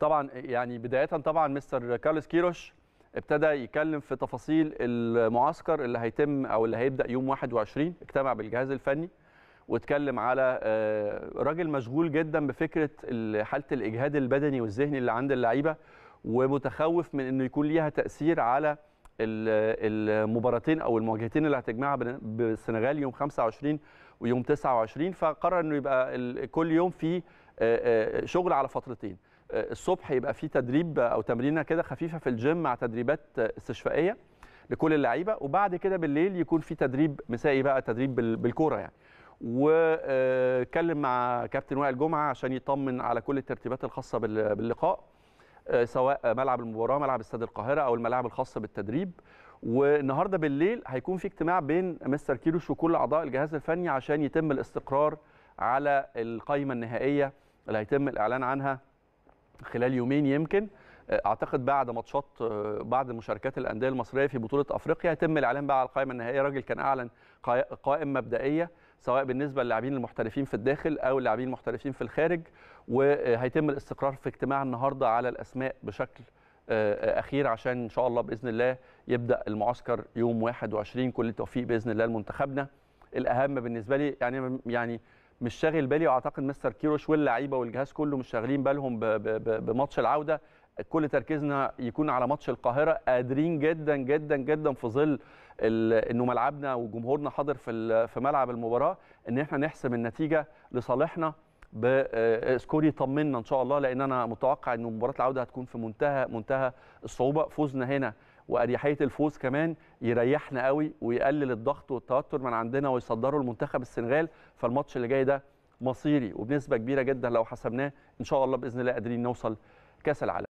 طبعا يعني بدايه طبعا مستر كارلوس كيروش ابتدى يتكلم في تفاصيل المعسكر اللي هيتم او اللي هيبدا يوم 21 اجتمع بالجهاز الفني واتكلم على آه، راجل مشغول جدا بفكره حاله الاجهاد البدني والذهني اللي عند اللعيبه ومتخوف من انه يكون ليها تاثير على المباراتين او المواجهتين اللي هتجمعها بالسنغال يوم 25 ويوم 29 فقرر انه يبقى كل يوم في آه، آه، شغل على فترتين آه، الصبح يبقى في تدريب او تمرينه كده خفيفه في الجيم مع تدريبات استشفائيه لكل اللعيبه وبعد كده بالليل يكون في تدريب مسائي بقى تدريب بالكوره يعني واتكلم آه، مع كابتن وائل جمعه عشان يطمن على كل الترتيبات الخاصه باللقاء آه، سواء ملعب المباراه ملعب استاد القاهره او الملاعب الخاصه بالتدريب والنهارده بالليل هيكون في اجتماع بين مستر كيروش وكل اعضاء الجهاز الفني عشان يتم الاستقرار على القائمه النهائيه اللي هيتم الاعلان عنها خلال يومين يمكن آه، اعتقد بعد ماتشات آه، بعد مشاركات الانديه المصريه في بطوله افريقيا يتم الاعلان بقى على القائمه النهائيه راجل كان اعلن قائمه مبدئيه سواء بالنسبه للاعبين المحترفين في الداخل او اللاعبين المحترفين في الخارج وهيتم الاستقرار في اجتماع النهارده على الاسماء بشكل آه، اخير عشان ان شاء الله باذن الله يبدا المعسكر يوم 21 كل التوفيق باذن الله لمنتخبنا الاهم بالنسبه لي يعني يعني مش شاغل بالي واعتقد مستر كيروش واللعيبه والجهاز كله مش شاغلين بالهم بماتش العوده كل تركيزنا يكون على ماتش القاهره قادرين جدا جدا جدا في ظل انه ملعبنا وجمهورنا حاضر في في ملعب المباراه ان احنا نحسم النتيجه لصالحنا بسكور آه، يطمنا ان شاء الله لان انا متوقع ان مباراه العوده هتكون في منتهى منتهى الصعوبه فوزنا هنا واريحيه الفوز كمان يريحنا قوي ويقلل الضغط والتوتر من عندنا ويصدره لمنتخب السنغال فالماتش اللي جاي ده مصيري وبنسبه كبيره جدا لو حسبناه ان شاء الله باذن الله قادرين نوصل كاس العالم